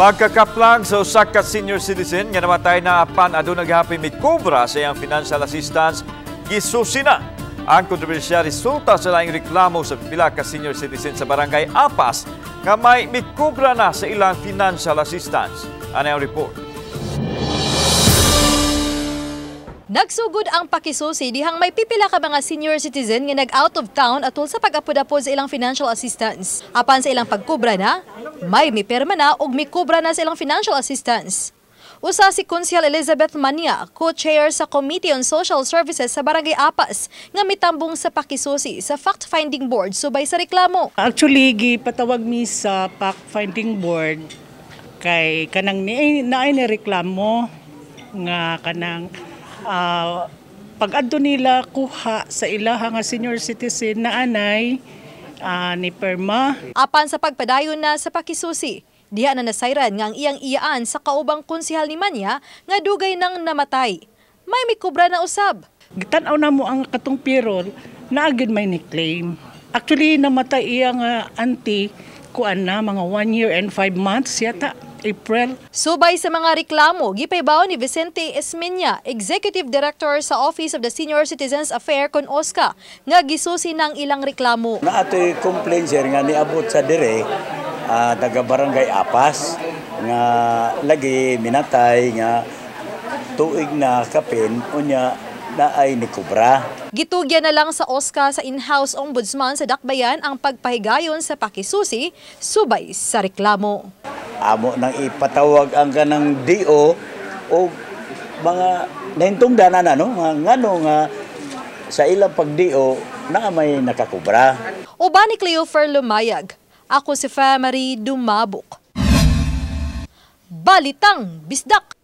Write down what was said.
Pagkakaplag sa usak ka senior citizen nga namatay na apan aduna gihapon mikobra sa iyang financial assistance gisusina Ang kontrobersya resulta sa laing reklamo sa pila ka senior citizen sa barangay Apas nga may mikobra na sa ilang financial assistance. Ano ang report? Nagsugod ang pakisusi dihang may pipila ka mga senior citizen nga nag-out of town atol sa pag apod sa ilang financial assistance. Apan sa ilang pagkubra na, may mipirma na o mikubra na sa ilang financial assistance. Usa si Kunsyal Elizabeth Mania, co-chair sa Committee on Social Services sa Barangay Apas, nga mitambong sa pakisusi sa fact-finding board subay sa reklamo. Actually, gipatawag mi sa fact-finding board kay kanang ni na ni reklamo nga kanang uh, ah, pag adto nila kuha sa ilaha nga senior citizen na anay uh, ni perma apan sa pagpadayon na sa pakisusi diha na nasayran nga ang iyang iyaan sa kaubang konsihal ni Manya nga dugay nang namatay may mikubra na usab gitanaw na mo ang katong pirol na agad may ni-claim actually namatay iyang nga auntie kuan na mga 1 year and 5 months yata April. Subay sa mga reklamo, gipaybaw ni Vicente Esmeña, Executive Director sa Office of the Senior Citizens Affair kon OSCA, nga gisusi ng ilang reklamo. Na ato'y complaint sir nga niabot sa dire, uh, ah, taga barangay Apas, nga lagi minatay nga tuig na kapin unya na ay nikubra. Gitugya na lang sa OSCA sa in-house ombudsman sa Dakbayan ang pagpahigayon sa pakisusi subay sa reklamo amo nang ipatawag ang kanang DO o mga nahintungdanan ano nga ngano nga sa ilang pag-DO na may nakakubra. Uba ni Cleofer Lumayag. Ako si Famary Dumabok. Balitang Bisdak!